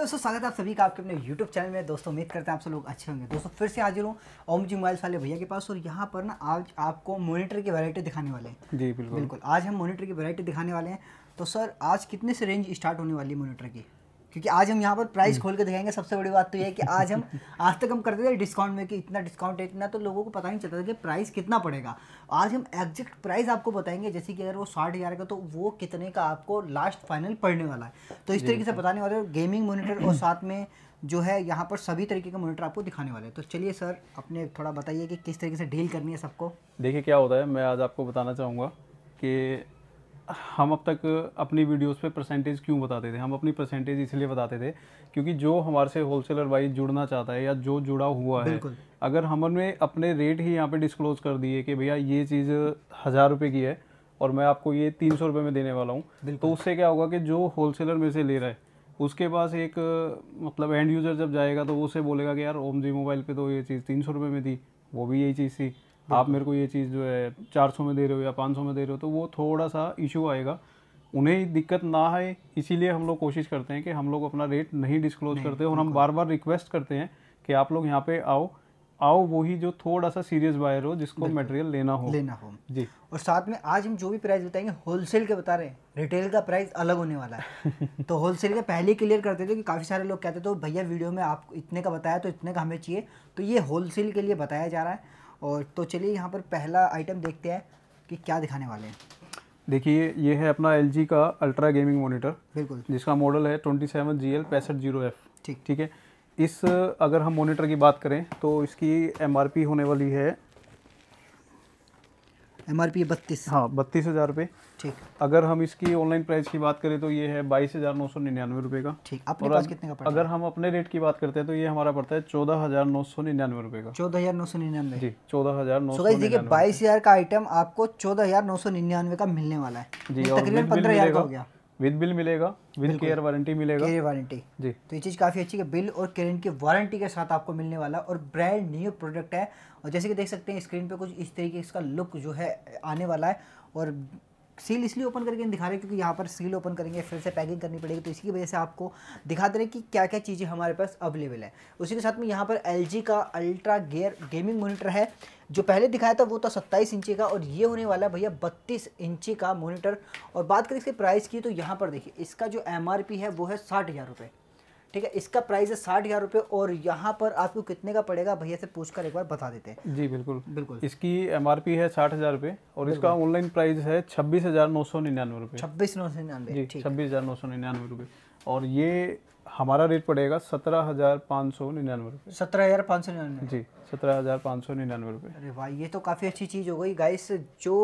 दोस्तों स्वागत है आप सभी का आपके अपने यूट्यूब चैनल में दोस्तों उम्मीद करते हैं आप सब लोग अच्छे होंगे दोस्तों फिर से हाजिर हूँ ओम जी मोबाइल्स वाले भैया के पास और यहाँ पर ना आज आपको मॉनिटर की वैरायटी दिखाने वाले हैं जी बिल्कुल बिल्कुल आज हम मॉनिटर की वैरायटी दिखाने वाले हैं तो सर आज कितने से रेंज स्टार्ट होने वाली है मोनीटर की क्योंकि आज हम यहाँ पर प्राइस हम्म। खोल के दिखाएंगे सबसे बड़ी बात तो यह है कि आज हम आज तक हम करते थे डिस्काउंट में कि इतना डिस्काउंट है इतना तो लोगों को पता नहीं चलता था कि प्राइस कितना पड़ेगा आज हम एग्जैक्ट प्राइस आपको बताएंगे जैसे कि अगर वो साठ हज़ार का तो वो कितने का आपको लास्ट फाइनल पड़ने वाला है तो इस तरीके से बताने वाले गेमिंग मोनिटर और साथ में जो है यहाँ पर सभी तरीके का मोनिटर आपको दिखाने वाले हैं तो चलिए सर अपने थोड़ा बताइए कि किस तरीके से डील करनी है सबको देखिए क्या होता है मैं आज आपको बताना चाहूँगा कि हम अब तक अपनी वीडियोस पे परसेंटेज क्यों बताते थे हम अपनी परसेंटेज इसलिए बताते थे क्योंकि जो हमारे से होलसेलर वाइज जुड़ना चाहता है या जो जुड़ा हुआ है अगर हमने अपने रेट ही यहाँ पे डिस्क्लोज कर दिए कि भैया ये चीज़ हज़ार रुपये की है और मैं आपको ये तीन सौ रुपये में देने वाला हूँ तो उससे क्या होगा कि जो होलसेलर में से ले रहा है उसके पास एक मतलब एंड यूज़र जब जाएगा तो उसे बोलेगा कि यार ओम जी मोबाइल पर तो ये चीज़ तीन सौ रुपये में थी वो भी यही चीज़ थी आप मेरे को ये चीज़ जो है चार सौ में दे रहे हो या पाँच सौ में दे रहे हो तो वो थोड़ा सा इशू आएगा उन्हें दिक्कत ना आए इसीलिए हम लोग कोशिश करते हैं कि हम लोग अपना रेट नहीं डिस्क्लोज करते और हम बार बार रिक्वेस्ट करते हैं कि आप लोग यहाँ पे आओ आओ वही जो थोड़ा सा सीरियस बायर हो जिसको मटेरियल लेना हो लेना हो जी और साथ में आज हम जो भी प्राइस बताएंगे होलसेल के बता रहे हैं रिटेल का प्राइस अलग होने वाला है तो होलसेल का पहले क्लियर करते थे कि काफ़ी सारे लोग कहते थे तो भैया वीडियो में आप इतने का बताया तो इतने का हमें चाहिए तो ये होलसेल के लिए बताया जा रहा है और तो चलिए यहाँ पर पहला आइटम देखते हैं कि क्या दिखाने वाले हैं देखिए ये है अपना एल का अल्ट्रा गेमिंग मोनीटर बिल्कुल जिसका मॉडल है ट्वेंटी सेवन जी एल पैंसठ जीरो एफ ठीक ठीक है इस अगर हम मोनीटर की बात करें तो इसकी एम होने वाली है एम आर पी बत्तीस हाँ बत्तीस हज़ार रुपये ठीक अगर हम इसकी ऑनलाइन प्राइस की बात करें तो ये है बाईस हज़ार नौ सौ निन्यानवे रुपये का ठीक आपके पास कितने का अगर हम अपने रेट की बात करते हैं तो ये हमारा पड़ता है चौदह हज़ार नौ सौ निन्यानवे रुपये का चौदह हज़ार नौ सौ निन्यानवे जी चौदह हज़ार नौ सौ देखिए बाईस हज़ार का आइटम आपको चौदह हज़ार नौ सौ निन्यानवे का मिलने वाला है जी तकरीबन पंद्रह हज़ार का हो गया विद बिल मिलेगा विद केयर वारंटी मिलेगा केयर वारंटी जी तो ये चीज़ काफ़ी अच्छी है बिल और केयर की वारंटी के साथ आपको मिलने वाला और ब्रांड न्यू प्रोडक्ट है और जैसे कि देख सकते हैं स्क्रीन पे कुछ इस तरीके इसका लुक जो है आने वाला है और सील इसलिए ओपन करके नहीं दिखा रहे क्योंकि यहाँ पर सील ओपन करेंगे फिर से पैकिंग करनी पड़ेगी तो इसकी वजह से आपको दिखाते रहे कि क्या क्या चीज़ें हमारे पास अवेलेबल है उसी के साथ में यहाँ पर एल का अल्ट्रा गेयर गेमिंग मोनीटर है जो पहले दिखाया था वो था सत्ताईस इंची का और ये होने वाला भैया बत्तीस इंची का मोनीटर और बात करें इसके प्राइस की तो यहाँ पर देखिए इसका जो एम है वो है साठ हज़ार रुपये ठीक है इसका प्राइस है साठ हज़ार रुपये और यहाँ पर आपको कितने का पड़ेगा भैया से पूछ कर एक बार बता देते हैं जी बिल्कुल बिल्कुल इसकी एम आर पी है साठ हज़ार रुपये और इसका ऑनलाइन प्राइस है छब्बीस हज़ार नौ सौ निन्यानवे रुपये छब्बीस नौ सौ निन्यानवे जी छब्बीस हज़ार नौ सौ निन्यानवे रुपये और ये हमारा रेट पड़ेगा सत्रह हज़ार पाँच सौ निन्यानवे रुपये सत्रह हज़ार पाँच सौ निन्यानवे जी सत्रह हज़ार पाँच सौ निन्यानवे रुपये अरे भाई ये तो काफ़ी अच्छी चीज़ हो गई गाइस जो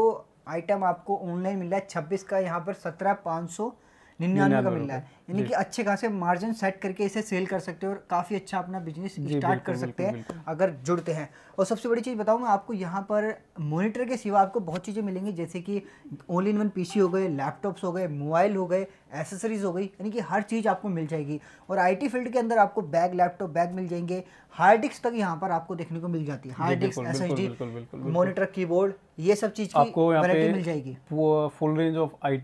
आइटम आपको ऑनलाइन मिल रहा है छब्बीस का यहाँ पर सत्रह पाँच सौ निन्यानवे का मिल रहा है यानी कि अच्छे खासे मार्जिन सेट करके इसे सेल कर सकते हो और काफ़ी अच्छा अपना बिजनेस स्टार्ट कर सकते हैं अगर जुड़ते हैं और सबसे बड़ी चीज़ बताऊँ मैं आपको यहाँ पर मोनिटर के सिवा आपको बहुत चीज़ें मिलेंगी जैसे कि ओल इन वन पी हो गए लैपटॉप्स हो गए मोबाइल हो गए एसेसरीज हो गई यानी कि हर चीज़ आपको मिल जाएगी और आई फील्ड के अंदर आपको बैग लैपटॉप बैग मिल जाएंगे हार्ड डिस्क तक यहाँ पर आपको देखने को मिल जाती है hard disk S S monitor keyboard ये सब चीज़ आपको मिल जाएगी फुल रेंज ऑफ आई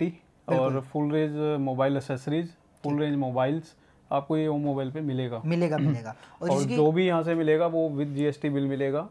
और full range mobile accessories full range mobiles आपको ये मोबाइल पे मिलेगा मिलेगा मिलेगा और, और जो भी यहाँ से मिलेगा वो विद जीएसटी बिल मिलेगा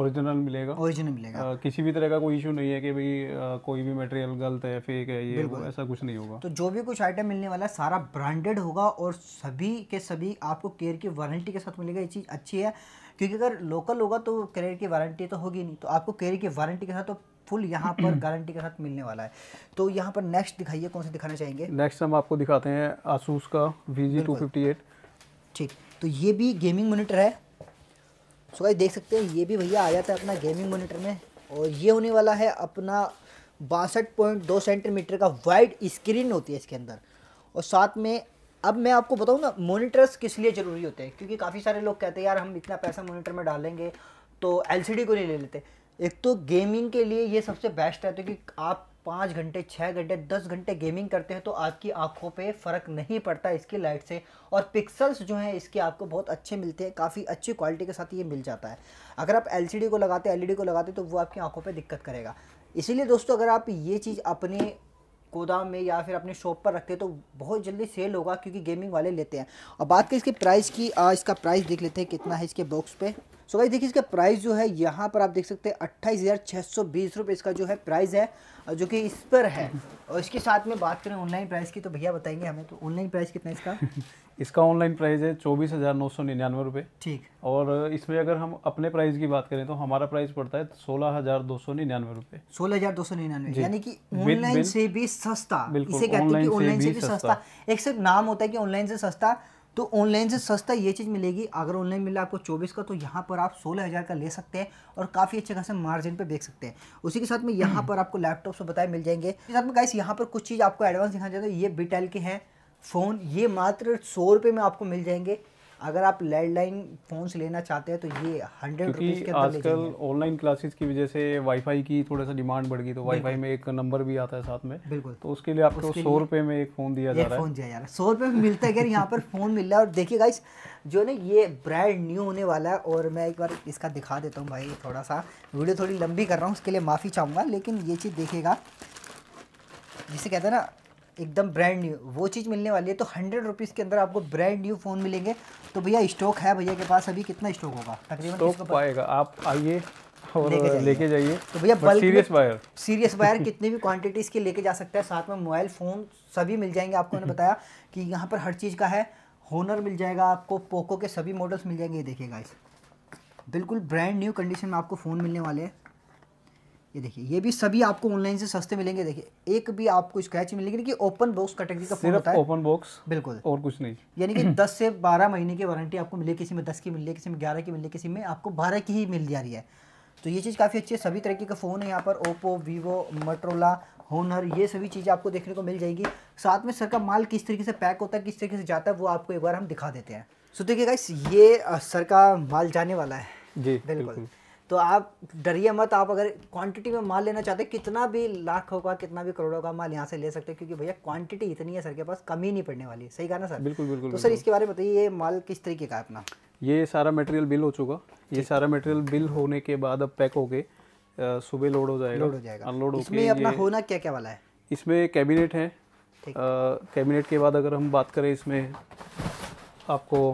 ओरिजिनल मिलेगा ओरिजिनल मिलेगा आ, किसी भी तरह का कोई इशू नहीं है कि भाई कोई भी मटेरियल गलत है फेक है ये ऐसा कुछ नहीं होगा तो जो भी कुछ आइटम मिलने वाला है सारा ब्रांडेड होगा और सभी के सभी आपको केयर की वारंटी के साथ मिलेगा ये चीज़ अच्छी है क्योंकि अगर लोकल होगा तो केयर की वारंटी तो होगी नहीं तो आपको केयर की वारंटी के साथ तो फुल यहाँ पर गारंटी के साथ मिलने वाला है तो यहाँ पर नेक्स्ट दिखाइए कौन से दिखाना चाहेंगे नेक्स्ट हम आपको दिखाते हैं आसूस का V G two fifty eight ठीक तो ये भी गेमिंग मोनीटर है सो भाई देख सकते हैं ये भी भैया आ जाता है अपना गेमिंग मोनीटर में और ये होने वाला है अपना बासठ पॉइंट दो सेंटीमीटर का वाइड स्क्रीन होती है इसके अंदर और साथ में अब मैं आपको बताऊँ ना मोनीटर्स किस लिए ज़रूरी होते हैं क्योंकि काफ़ी सारे लोग कहते हैं यार हम इतना पैसा मोनीटर में डालेंगे तो एल को नहीं ले लेते एक तो गेमिंग के लिए ये सबसे बेस्ट है तो कि आप पाँच घंटे छः घंटे दस घंटे गेमिंग करते हैं तो आपकी आंखों पे फ़र्क नहीं पड़ता इसकी लाइट से और पिक्सल्स जो हैं इसके आपको बहुत अच्छे मिलते हैं काफ़ी अच्छी क्वालिटी के साथ ये मिल जाता है अगर आप एल को लगाते एल ई e को लगाते तो वो आपकी आंखों पे दिक्कत करेगा इसीलिए दोस्तों अगर आप ये चीज़ अपने गोदाम में या फिर अपने शॉप पर रखते हैं तो बहुत जल्दी सेल होगा क्योंकि गेमिंग वाले लेते हैं और बात करें इसके प्राइस की आ, इसका प्राइस देख लेते हैं कितना है इसके बॉक्स पे सो भाई देखिए इसका प्राइस जो है यहाँ पर आप देख सकते हैं अट्ठाईस हज़ार छः सौ बीस रुपये इसका जो है प्राइस है जो कि इस पर है और इसके साथ में बात करें ऑनलाइन प्राइस की तो भैया बताएंगे हमें तो ऑनलाइन प्राइस कितना है इसका इसका ऑनलाइन प्राइस है चौबीस हज़ार नौ सौ निन्यानवे रुपये ठीक और इसमें अगर हम अपने प्राइस की बात करें तो हमारा प्राइस पड़ता है सोलह हज़ार दो सौ निन्यानवे रुपये सोलह हज़ार दो सौ निन्यानवे यानी कि ऑनलाइन से भी सस्ता इसे कहते हैं ऑनलाइन से भी सस्ता एक सिर्फ नाम होता है कि ऑनलाइन से सस्ता तो ऑनलाइन से सस्ता ये चीज़ मिलेगी अगर ऑनलाइन मिला आपको चौबीस का तो यहाँ पर आप सोलह हज़ार का ले सकते हैं और काफ़ी अच्छे खासे मार्जिन पर बेच सकते हैं उसी के साथ में यहाँ पर आपको लैपटॉप से बताए मिल जाएंगे साथ में गाइस यहाँ पर कुछ चीज़ आपको एडवांस दिखाना चाहता हूँ ये बिटेल के हैं फ़ोन ये मात्र सौ रुपये में आपको मिल जाएंगे अगर आप लैंडलाइन फोन लेना चाहते हैं तो ये हंड्रेड रुपीज़ के आजकल ऑनलाइन क्लासेस की वजह से वाईफाई की थोड़ा सा डिमांड बढ़ गई तो वाईफाई में एक नंबर भी आता है साथ में बिल्कुल तो उसके लिए आपको सौ रुपए में एक फ़ोन दिया जा रहा है फ़ोन दिया जा रहा है सौ रुपए में मिलता है यहाँ पर फ़ोन मिल रहा है और देखिए गाइस जो ना ये ब्रांड न्यू होने वाला है और मैं एक बार इसका दिखा देता हूँ भाई थोड़ा सा वीडियो थोड़ी लंबी कर रहा हूँ उसके लिए माफ़ी चाहूँगा लेकिन ये चीज़ देखिएगा जिसे कहते हैं ना एकदम ब्रांड न्यू वो चीज़ मिलने वाली है तो हंड्रेड रुपीज़ के अंदर आपको ब्रांड न्यू फ़ोन मिलेंगे तो भैया स्टॉक है भैया के पास अभी कितना स्टॉक होगा तकरीबन स्टॉक पाएगा आप आइए लेके जाइए तो भैया सीरियस वायर सीरियस वायर कितनी भी क्वांटिटीज के लेके जा सकता है साथ में मोबाइल फ़ोन सभी मिल जाएंगे आपको उन्होंने बताया कि यहाँ पर हर चीज़ का है होनर मिल जाएगा आपको पोको के सभी मॉडल्स मिल जाएंगे ये देखिए गाइस बिल्कुल ब्रांड न्यू कंडीशन में आपको फ़ोन मिलने वाले हैं ये देखिए ये भी सभी आपको ऑनलाइन से सस्ते मिलेंगे देखिए एक भी आपको स्क्रैच मिलेगी क्योंकि ओपन बॉक्स कैटेगरी का फोन होता है ओपन बॉक्स बिल्कुल और कुछ नहीं यानी कि 10 से 12 महीने की वारंटी आपको मिले किसी में 10 की मिल रही है किसी में 11 की मिल रही है किसी में आपको 12 की ही मिल जा रही है तो ये चीज़ काफ़ी अच्छी है सभी तरीके का फ़ोन है यहाँ पर ओप्पो वीवो मटरोला होनर ये सभी चीज़ें आपको देखने को मिल जाएगी साथ में सर का माल किस तरीके से पैक होता है किस तरीके से जाता है वो आपको एक बार हम दिखा देते हैं सो देखिए गाइस ये सर का माल जाने वाला है जी बिल्कुल तो आप डरिए मत आप अगर क्वांटिटी में माल लेना चाहते कितना भी लाख होगा कितना भी करोड़ों का माल यहाँ से ले सकते हैं क्योंकि भैया क्वांटिटी इतनी है सर के पास कमी नहीं पड़ने वाली सही कहा ना सर बिल्कुल बिल्कुल तो सर इसके बारे में बताइए ये माल किस तरीके का है अपना ये सारा मटेरियल बिल हो चुका ये सारा मटेरियल बिल होने के बाद अब पैक हो गए सुबह लोड हो जाएगा लोड हो जाएगा अनलोड इसमें अपना होना क्या क्या वाला है इसमें कैबिनेट है कैबिनेट के बाद अगर हम बात करें इसमें आपको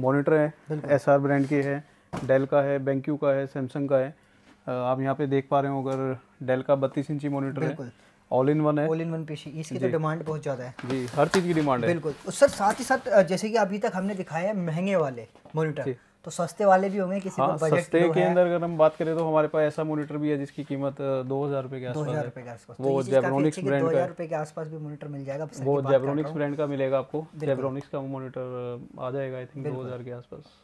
मॉनिटर है एस ब्रांड के है डेल का है बैंक्यू का है सैमसंग का है आप यहाँ पे देख पा रहे हो अगर डेल का बत्तीस इंची मॉनिटर है ऑल इन वन है ऑल इन वन पीसी इसकी तो डिमांड बहुत ज़्यादा है जी हर चीज़ की डिमांड है बिल्कुल सर साथ ही साथ जैसे कि अभी तक हमने दिखाए हैं महंगे वाले मॉनिटर तो सस्ते वाले भी होंगे किसी हाँ, बजट सस्ते के अंदर अगर हम बात करें तो हमारे पास ऐसा मॉनिटर भी है जिसकी कीमत दो हजार रुपए के आसपास के आसपास ब्रांड तो के आसपास भी मॉनिटर मिल जाएगा वो जेब्रोनिक्स ब्रांड का मिलेगा आपको जेब्रोनिक्स का मॉनिटर आ जाएगा आई थिंक दो हजार के आसपास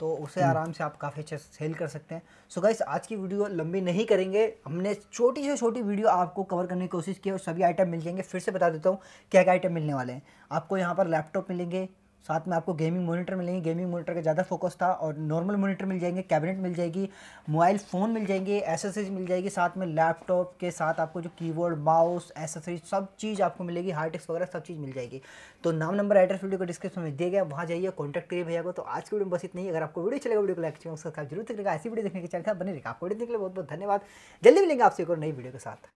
तो उसे हम्म। आराम से आप काफ़ी अच्छे सेल कर सकते हैं सो so गाइस आज की वीडियो लंबी नहीं करेंगे हमने छोटी से छोटी वीडियो आपको कवर करने की कोशिश की और सभी आइटम मिल जाएंगे फिर से बता देता हूँ क्या क्या आइटम मिलने वाले हैं आपको यहाँ पर लैपटॉप मिलेंगे साथ में आपको गेमिंग मोनीटर मिलेंगे गेमिंग मोनीटर का ज़्यादा फोकस था और नॉर्मल मोनीटर मिल जाएंगे कैबिनेट मिल जाएगी मोबाइल फ़ोन मिल जाएंगे एसेसरीज मिल जाएगी साथ में लैपटॉप के साथ आपको जो कीबोर्ड माउस एसेसरीज सब चीज़ आपको मिलेगी हार्ड डिस्क वगैरह सब चीज़ मिल जाएगी तो नाम नंबर एड्रेस वीडियो को डिस्क्रिप्शन में दिया गया वहाँ जाइए कॉन्टैक्ट करिए भैया को तो आज की वीडियो बस इतनी अगर आपको वीडियो चलेगा वीडियो को लाइक उसका जरूर देखेगा ऐसी वीडियो देखने के चलता बने रहेगा आपको वीडियो देखने के लिए बहुत बहुत धन्यवाद जल्दी मिलेंगे आपसे एक और नई वीडियो के साथ